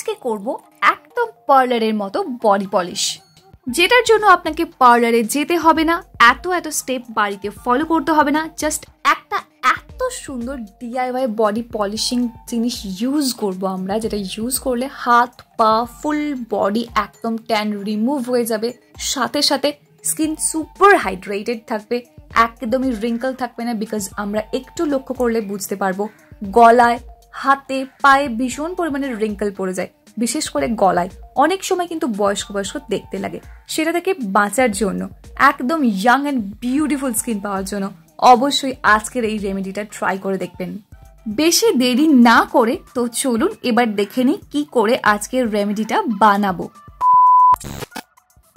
আজকে করব একদম পার্লারের মতো বডি পলিশ যেটার জন্য আপনাকে পার্লারে যেতে হবে না এত এত স্টেপ বাড়িতে ফলো করতে হবে না জাস্ট একটা এত সুন্দর ডিআইওয়াই বডি পলিশিং জিনিস ইউজ করব আমরা যেটা ইউজ করলে হাত পা ফুল বডি একদম ট্যান রিমুভ হয়ে যাবে সাথে সাথে স্কিন সুপার হাইড্রেটেড থাকবে একদমই রিঙ্কল থাকবে না বিকজ আমরা একটু লক্ষ্য করলে বুঝতে পারবো গলায় হাতে পায়ে ভীষণ পরিমাণে রিঙ্কেল পড়ে যায় বিশেষ করে গলায় অনেক সময় কিন্তু বয়স্ক বয়স্ক দেখতে লাগে সেটা থেকে বাঁচার জন্য একদম ইয়াং অ্যান্ড বিউটিফুল স্কিন পাওয়ার জন্য অবশ্যই আজকের এই রেমেডিটা ট্রাই করে দেখবেন বেশি দেরি না করে তো চলুন এবার দেখে নিই কী করে আজকের রেমেডিটা বানাবো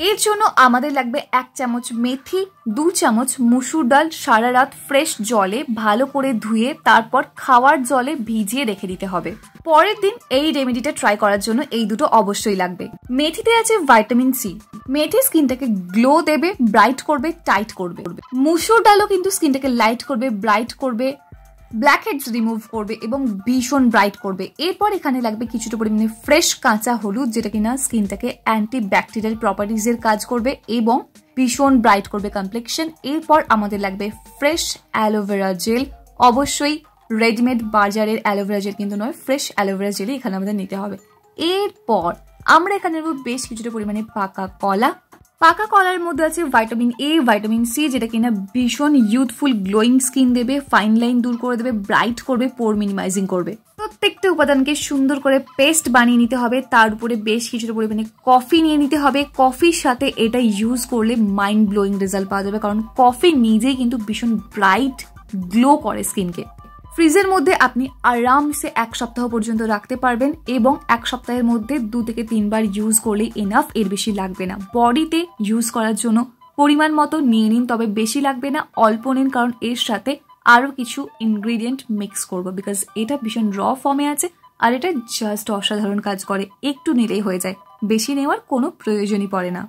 এর জন্য আমাদের লাগবে এক চামচ মেথি দু চামচ মুসুর ডাল সারা রাত ফ্রেশ জলে ভালো করে ধুয়ে তারপর খাওয়ার জলে ভিজিয়ে রেখে দিতে হবে পরের দিন এই রেমেডিটা ট্রাই করার জন্য এই দুটো অবশ্যই লাগবে মেথিতে আছে ভাইটামিন সি মেথি স্কিনটাকে গ্লো দেবে ব্রাইট করবে টাইট করবে মুসুর ডালও কিন্তু স্কিনটাকে লাইট করবে ব্রাইট করবে ব্ল্যাক হেডস রিমুভ করবে এবং ভীষণ ব্রাইট করবে এরপর এখানে লাগবে কিছুটা পরিমাণে ফ্রেশ কাঁচা হলুদ যেটা কিনা স্কিনটাকে অ্যান্টি ব্যাকটেরিয়াল প্রপার্টিজের কাজ করবে এবং ভীষণ ব্রাইট করবে কমপ্লেকশন এরপর আমাদের লাগবে ফ্রেশ অ্যালোভেরা জেল অবশ্যই রেডিমেড বাজারের অ্যালোভেরা জেল কিন্তু নয় ফ্রেশ অ্যালোভেরা জেলই এখানে আমাদের নিতে হবে এরপর আমরা এখানে নেব বেশ কিছুটা পরিমাণে পাকা কলা পাকা কলার মধ্যে আছে ভাইটামিন এ ভাইটামিন সি যেটা কিনা ভীষণ ইউথফুল গ্লোয়িং স্কিন দেবে ফাইন লাইন দূর করে দেবে ব্রাইট করবে পোর মিনিমাইজিং করবে প্রত্যেকটা উপাদানকে সুন্দর করে পেস্ট বানিয়ে নিতে হবে তার উপরে বেশ কিছুটা পরিমাণে কফি নিয়ে নিতে হবে কফির সাথে এটা ইউজ করলে মাইন্ড ব্লোয়িং রেজাল্ট পাওয়া যাবে কারণ কফি নিজেই কিন্তু ভীষণ ব্রাইট গ্লো করে স্কিনকে ফ্রিজের মধ্যে আপনি আরামসে এক সপ্তাহ পর্যন্ত রাখতে পারবেন এবং এক সপ্তাহের মধ্যে দু থেকে তিনবার ইউজ করলে এনাফ এর বেশি লাগবে না বডিতে ইউজ করার জন্য পরিমাণ মতো নিয়ে নিন তবে বেশি লাগবে না অল্প নিন কারণ এর সাথে আরও কিছু ইনগ্রিডিয়েন্ট মিক্স করব বিকজ এটা ভীষণ র ফর্মে আছে আর এটা জাস্ট অসাধারণ কাজ করে একটু নিলেই হয়ে যায় বেশি নেওয়ার কোনো প্রয়োজনই পড়ে না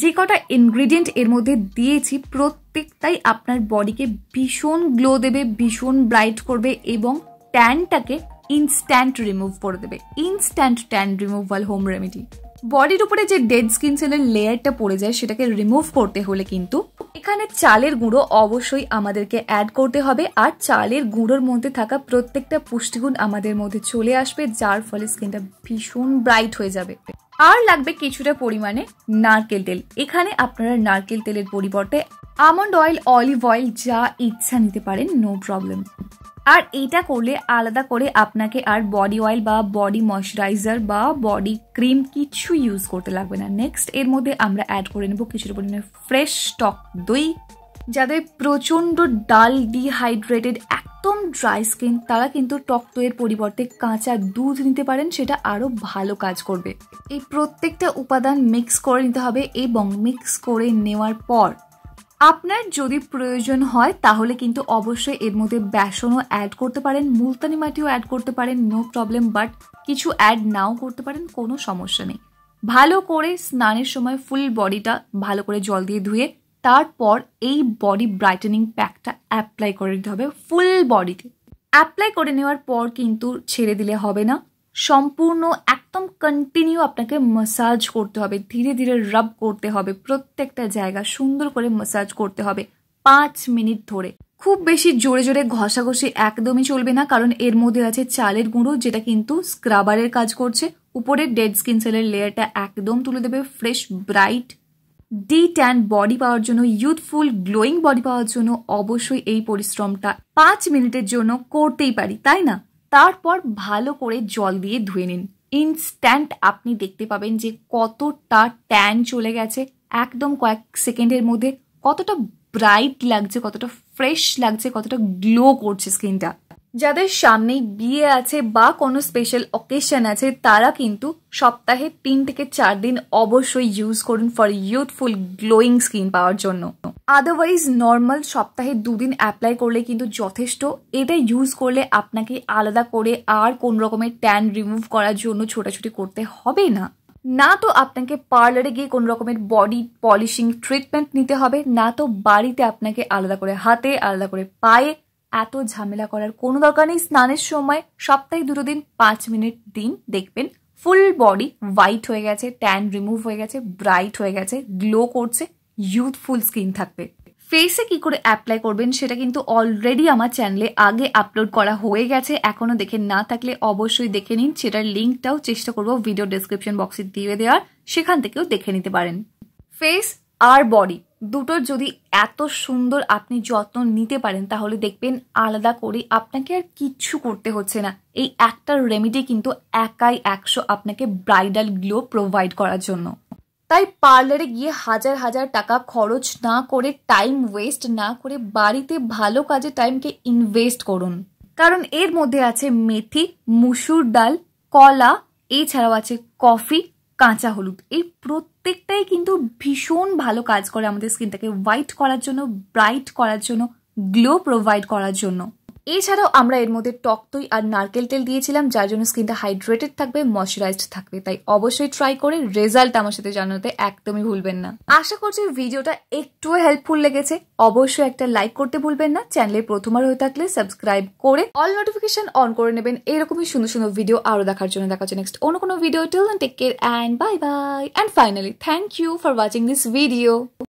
যে কটা ইনগ্রিডিয়েন্ট এর মধ্যে দিয়েছি প্রত্যেক প্রত্যেকটাই আপনার বডিকে ভীষণ গ্লো দেবে ভীষণ ব্রাইট করবে এবং ট্যানটাকে ইনস্ট্যান্ট রিমুভ করে দেবে instant tan removal home remedy বডির উপরে যে ডেড স্কিন সেলের লেয়ারটা পড়ে যায় সেটাকে রিমুভ করতে হলে কিন্তু এখানে চালের গুঁড়ো অবশ্যই আমাদেরকে অ্যাড করতে হবে আর চালের গুঁড়োর মধ্যে থাকা প্রত্যেকটা পুষ্টিগুণ আমাদের মধ্যে চলে আসবে যার ফলে স্কিনটা ভীষণ ব্রাইট হয়ে যাবে আর লাগবে কিছুটা পরিমাণে নারকেল তেল এখানে আপনারা নারকেল তেলের পরিবর্তে আমন্ড অয়েল অলিভ অয়েল যা ইচ্ছা নিতে পারেন নো প্রবলেম আর এটা করলে আলাদা করে আপনাকে আর বডি অয়েল বা বডি ময়শ্চারাইজার বা বডি ক্রিম কিছু ইউজ করতে লাগবে না নেক্সট এর মধ্যে আমরা অ্যাড করে নেব কিছুটা পরিমাণে ফ্রেশ টক দই যাদের প্রচণ্ড ডাল ডিহাইড্রেটেড একদম ড্রাই স্কিন তারা কিন্তু টক দইয়ের পরিবর্তে কাঁচা দুধ নিতে পারেন সেটা আরও ভালো কাজ করবে এই প্রত্যেকটা উপাদান মিক্স করে নিতে হবে এবং মিক্স করে নেওয়ার পর আপনার যদি প্রয়োজন হয় তাহলে কিন্তু অবশ্যই এর মধ্যে বেসনও অ্যাড করতে পারেন মুলতানি মাটিও অ্যাড করতে পারেন নো প্রবলেম বাট কিছু অ্যাড নাও করতে পারেন কোনো সমস্যা নেই ভালো করে স্নানের সময় ফুল বডিটা ভালো করে জল দিয়ে ধুয়ে তারপর এই বডি ব্রাইটেনিং প্যাকটা অ্যাপ্লাই করে দিতে হবে ফুল বডিতে অ্যাপ্লাই করে নেওয়ার পর কিন্তু ছেড়ে দিলে হবে না সম্পূর্ণ এক একদম কন্টিনিউ আপনাকে মাসাজ করতে হবে ধীরে ধীরে রাব করতে হবে প্রত্যেকটা জায়গা সুন্দর করে মাসাজ করতে হবে পাঁচ মিনিট ধরে খুব বেশি জোরে জোরে ঘষাঘষি একদমই চলবে না কারণ এর মধ্যে আছে চালের গুঁড়ো যেটা কিন্তু স্ক্রাবারের কাজ করছে উপরে ডেড স্কিন সেলের লেয়ারটা একদম তুলে দেবে fresh bright de tan body পাওয়ার জন্য ইউথফুল গ্লোয়িং বডি পাওয়ার জন্য অবশ্যই এই পরিশ্রমটা পাঁচ মিনিটের জন্য করতেই পারি তাই না তারপর ভালো করে জল দিয়ে ধুয়ে নিন ইনস্ট্যান্ট আপনি দেখতে পাবেন যে কতটা ট্যান চলে গেছে একদম কয়েক সেকেন্ডের মধ্যে কতটা ব্রাইট লাগছে কতটা ফ্রেশ লাগছে কতটা গ্লো করছে স্কিনটা যাদের সামনে বিয়ে আছে বা কোনো স্পেশাল অকেশন আছে তারা কিন্তু সপ্তাহে তিন থেকে চার দিন অবশ্যই ইউজ করুন ফর ইউথফুল গ্লোয়িং স্কিন পাওয়ার জন্য আদারওয়াইজ নর্মাল সপ্তাহে দুদিন অ্যাপ্লাই করলে কিন্তু যথেষ্ট এটা ইউজ করলে আপনাকে আলাদা করে আর কোন রকমের ট্যান রিমুভ করার জন্য ছোটাছুটি করতে হবে না না তো আপনাকে পার্লারে গিয়ে কোনো রকমের বডি পলিশিং ট্রিটমেন্ট নিতে হবে না তো বাড়িতে আপনাকে আলাদা করে হাতে আলাদা করে পায়ে এত ঝামেলা করার কোনো দরকার নেই স্নানের সময় সপ্তাহে দুটো দিন পাঁচ মিনিট দিন দেখবেন ফুল বডি হোয়াইট হয়ে গেছে ট্যান রিমুভ হয়ে গেছে ব্রাইট হয়ে গেছে গ্লো করছে ইউথফুল স্কিন থাকবে ফেসে কি করে অ্যাপ্লাই করবেন সেটা কিন্তু অলরেডি আমার চ্যানেলে আগে আপলোড করা হয়ে গেছে এখনও দেখে না থাকলে অবশ্যই দেখে নিন সেটার লিঙ্কটাও চেষ্টা করব ভিডিও ডিসক্রিপশন বক্সে দিয়ে দেওয়ার সেখান থেকেও দেখে নিতে পারেন ফেস আর বডি দুটোর যদি এত সুন্দর আপনি যত্ন নিতে পারেন তাহলে দেখবেন আলাদা করে আপনাকে আর কিচ্ছু করতে হচ্ছে না এই একটা রেমেডি কিন্তু একাই একশো আপনাকে ব্রাইডাল গ্লো প্রোভাইড করার জন্য তাই পার্লারে গিয়ে হাজার হাজার টাকা খরচ না করে টাইম ওয়েস্ট না করে বাড়িতে ভালো কাজে টাইমকে ইনভেস্ট করুন কারণ এর মধ্যে আছে মেথি মুসুর ডাল কলা এছাড়াও আছে কফি কাঁচা হলুদ এই প্রত্যেকটাই কিন্তু ভীষণ ভালো কাজ করে আমাদের স্কিনটাকে হোয়াইট করার জন্য ব্রাইট করার জন্য গ্লো প্রোভাইড করার জন্য এছাড়াও আমরা এর মধ্যে টক তুই আর নারকেল তেল দিয়েছিলাম যার জন্য স্কিনটা হাইড্রেটেড থাকবে ময়শ্চারাইজড থাকবে তাই অবশ্যই ট্রাই করে রেজাল্ট আমার সাথে জানাতে একদমই ভুলবেন না আশা করছি ভিডিওটা একটু হেল্পফুল লেগেছে অবশ্যই একটা লাইক করতে ভুলবেন না চ্যানেলে প্রথমবার হয়ে থাকলে সাবস্ক্রাইব করে অল নোটিফিকেশন অন করে নেবেন এরকমই সুন্দর সুন্দর ভিডিও আরো দেখার জন্য দেখা হচ্ছে নেক্সট অন্য কোনো video till take care and bye bye and finally thank you for watching this video